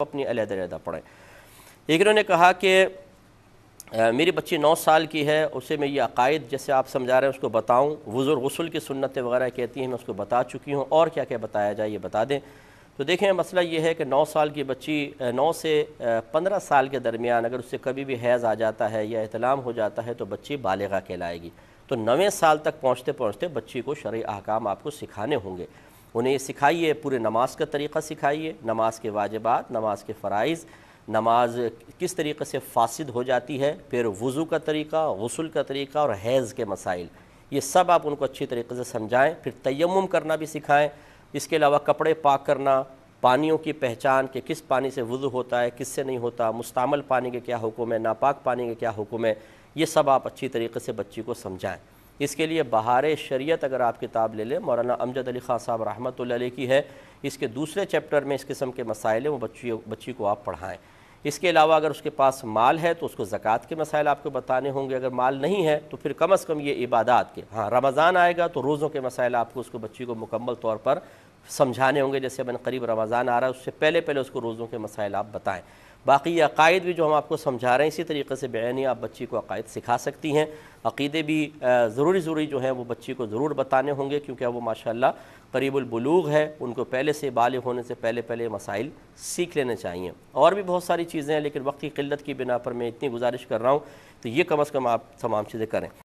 اپنی علیحدہ علیحدہ پڑھیں ایک انہوں نے کہا کہ میری بچی نو سال کی ہے اسے میں یہ عقائد جیسے آپ سمجھا رہے ہیں اس کو بتاؤں غسل کی سنتیں وغیرہ کہتی ہیں میں اس کو بتا چکی ہوں اور کیا کیا بتایا جائے یہ بتا دیں تو دیکھیں مسئلہ یہ ہے کہ نو سال کی بچی نو سے پندرہ سال کے درمیان اگر اس سے کبھی بھی حیض آ جاتا ہے یا احتلام ہو جاتا ہے تو بچی بالغہ کہلائے گی تو نویں سال تک پہنچتے پہنچتے بچی کو شرعی احکام آپ کو سکھانے ہوں گے انہیں یہ سکھائیے پورے نماز کا طریقہ سکھائیے نماز کے واجبات نماز کے فرائض نماز کس طریقے سے فاسد ہو جاتی ہے پھر وضو کا طریقہ غسل کا طریقہ اور حیض کے مسائل یہ سب آپ ان کو اچھی طریقے سے سمجھائیں پھر تیمم کرنا بھی سکھائیں اس کے علاوہ کپڑے پاک کرنا پانیوں کی پہچان کہ کس پانی سے وضو ہوتا ہے کس سے نہیں ہوتا مستعمل پانی کے کیا حکم ہے ناپاک پانی کے کیا حکم ہے یہ سب آپ اچھی طریقے سے بچی کو سمجھائیں اس کے لیے بہار شریعت اگر آپ کتاب لے لیں مولانا امجد علی خان صاحب رحمت رحمۃ اللہ علیہ کی ہے اس کے دوسرے چیپٹر میں اس قسم کے مسائل ہیں وہ بچی بچی کو آپ پڑھائیں اس کے علاوہ اگر اس کے پاس مال ہے تو اس کو زکوٰۃ کے مسائل آپ کو بتانے ہوں گے اگر مال نہیں ہے تو پھر کم از کم یہ عبادات کے ہاں رمضان آئے گا تو روزوں کے مسائل آپ کو اس کو بچی کو مکمل طور پر سمجھانے ہوں گے جیسے بن قریب رمضان آ رہا ہے اس سے پہلے پہلے اس کو روزوں کے مسائل آپ بتائیں باقی یہ عقائد بھی جو ہم آپ کو سمجھا رہے ہیں اسی طریقے سے بےعینی آپ بچی کو عقائد سکھا سکتی ہیں عقیدے بھی ضروری ضروری جو ہیں وہ بچی کو ضرور بتانے ہوں گے کیونکہ وہ ماشاءاللہ قریب البلوغ ہے ان کو پہلے سے بالغ ہونے سے پہلے پہلے مسائل سیکھ لینے چاہیے اور بھی بہت ساری چیزیں ہیں لیکن وقتی قلت کی بنا پر میں اتنی گزارش کر رہا ہوں تو یہ کم از کم آپ تمام چیزیں کریں